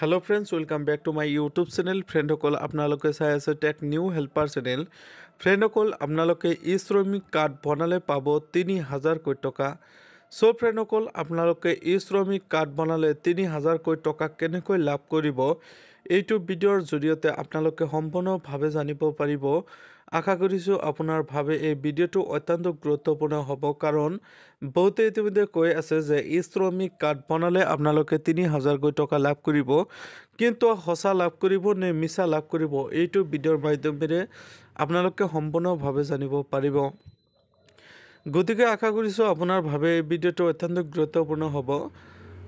hello' friends welcome back to my YouTube channel ফ্ৰেণ্ডসকল আপোনালোকে চাই আছে টেক নিউ হেল্পাৰ চেনেল ফ্ৰেণ্ডসকল আপোনালোকে ই শ্ৰমিক কাৰ্ড বনালে পাব তিনি হাজাৰকৈ টকা চ' ফ্ৰেণ্ডসকল আপোনালোকে ই শ্ৰমিক কাৰ্ড বনালে তিনি হাজাৰকৈ টকা কেনেকৈ লাভ কৰিব এইটো ভিডিঅ'ৰ জৰিয়তে আপোনালোকে সম্পূৰ্ণভাৱে জানিব পাৰিব আশা কৰিছোঁ আপোনাৰভাৱে এই ভিডিঅ'টো অত্যন্ত গুৰুত্বপূৰ্ণ হ'ব কাৰণ বহুতে ইতিমধ্যে কৈ আছে যে ইশ্ৰমিক কাৰ্ড বনালে আপোনালোকে তিনি হাজাৰকৈ টকা লাভ কৰিব কিন্তু সঁচা লাভ কৰিব নে মিছা লাভ কৰিব এইটো ভিডিঅ'ৰ মাধ্যমেৰে আপোনালোকে সম্পূৰ্ণভাৱে জানিব পাৰিব গতিকে আশা কৰিছোঁ আপোনাৰভাৱে এই ভিডিঅ'টো অত্যন্ত গুৰুত্বপূৰ্ণ হ'ব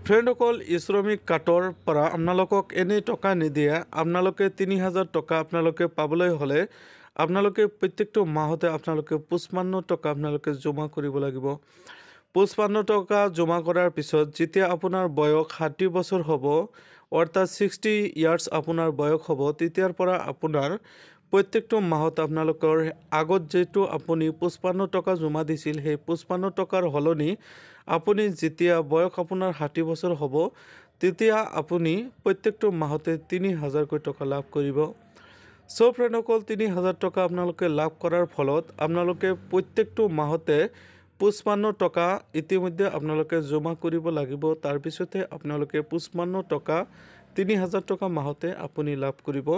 ফ্ৰেণ্ডসকল ইশ্ৰমিক কাটৰ পৰা আপোনালোকক এনেই টকা নিদিয়ে আপোনালোকে তিনি হাজাৰ টকা আপোনালোকে পাবলৈ হ'লে আপোনালোকে প্ৰত্যেকটো মাহতে আপোনালোকে পুষ্পান্ন টকা আপোনালোকে জমা কৰিব লাগিব পুষ্পান্ন টকা জমা কৰাৰ পিছত যেতিয়া আপোনাৰ বয়স ষাঠি বছৰ হ'ব অৰ্থাৎ ছিক্সটি ইয়াৰ্ছ আপোনাৰ বয়স হ'ব তেতিয়াৰ পৰা আপোনাৰ প্ৰত্যেকটো মাহত আপোনালোকৰ আগত যিটো আপুনি পঁচপন্ন টকা জমা দিছিল সেই পঁচপন্ন টকাৰ সলনি আপুনি যেতিয়া বয়স আপোনাৰ ষাঠি বছৰ হ'ব তেতিয়া আপুনি প্ৰত্যেকটো মাহতে তিনি হাজাৰকৈ টকা লাভ কৰিব চব ৰেণসকল তিনি হাজাৰ টকা আপোনালোকে লাভ কৰাৰ ফলত আপোনালোকে প্ৰত্যেকটো মাহতে পুষ্পান্ন টকা ইতিমধ্যে আপোনালোকে জমা কৰিব লাগিব তাৰপিছতে আপোনালোকে পুষ্পান্ন টকা তিনি হাজাৰ টকা মাহতে আপুনি লাভ কৰিব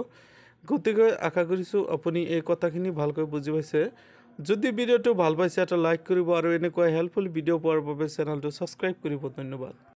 গতিকে আশা কৰিছোঁ আপুনি এই কথাখিনি ভালকৈ বুজি পাইছে যদি ভিডিঅ'টো ভাল পাইছে এটা লাইক কৰিব আৰু এনেকুৱা হেল্পফুল ভিডিঅ' পোৱাৰ বাবে চেনেলটো ছাবস্ক্ৰাইব কৰিব ধন্যবাদ